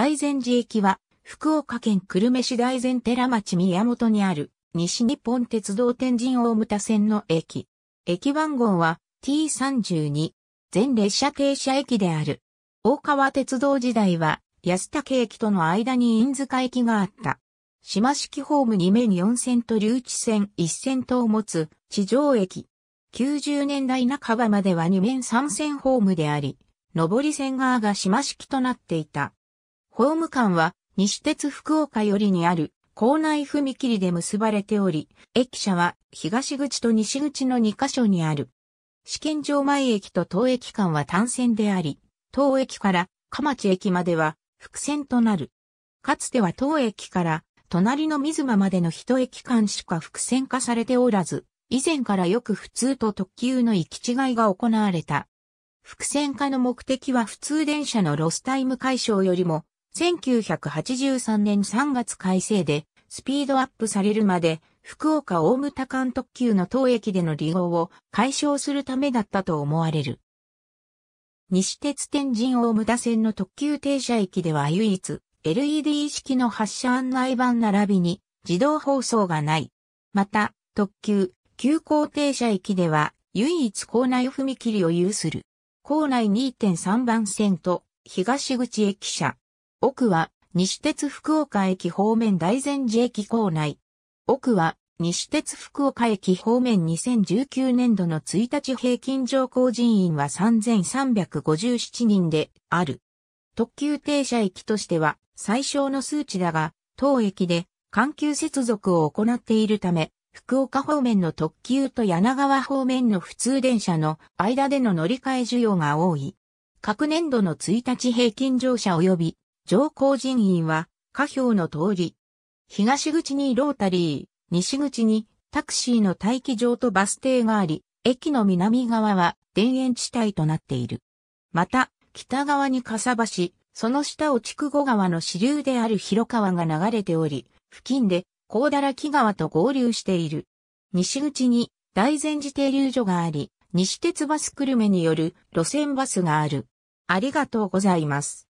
大善寺駅は、福岡県久留米市大善寺町宮本にある、西日本鉄道天神大牟田線の駅。駅番号は T32。全列車停車駅である。大川鉄道時代は、安武駅との間に印塚駅があった。島式ホーム2面4線と留置線1線とを持つ地上駅。90年代半ばまでは2面3線ホームであり、上り線側が島式となっていた。公務館は西鉄福岡よりにある校内踏切で結ばれており、駅舎は東口と西口の2カ所にある。試験場前駅と当駅間は単線であり、当駅から河町駅までは伏線となる。かつては当駅から隣の水間までの一駅間しか伏線化されておらず、以前からよく普通と特急の行き違いが行われた。伏線化の目的は普通電車のロスタイム解消よりも1983年3月改正で、スピードアップされるまで、福岡大牟田間特急の当駅での利用を解消するためだったと思われる。西鉄天神大牟田線の特急停車駅では唯一、LED 式の発車案内板並びに自動放送がない。また、特急、急行停車駅では唯一構内踏切を有する。構内2.3番線と東口駅舎、奥は、西鉄福岡駅方面大善寺駅構内。奥は、西鉄福岡駅方面2019年度の1日平均乗降人員は3357人である。特急停車駅としては最小の数値だが、当駅で環球接続を行っているため、福岡方面の特急と柳川方面の普通電車の間での乗り換え需要が多い。各年度の1日平均乗車及び上皇人員は、下表の通り。東口にロータリー、西口にタクシーの待機場とバス停があり、駅の南側は田園地帯となっている。また、北側に笠橋、その下を筑後川の支流である広川が流れており、付近で高だら木川と合流している。西口に大善寺停留所があり、西鉄バス久留米による路線バスがある。ありがとうございます。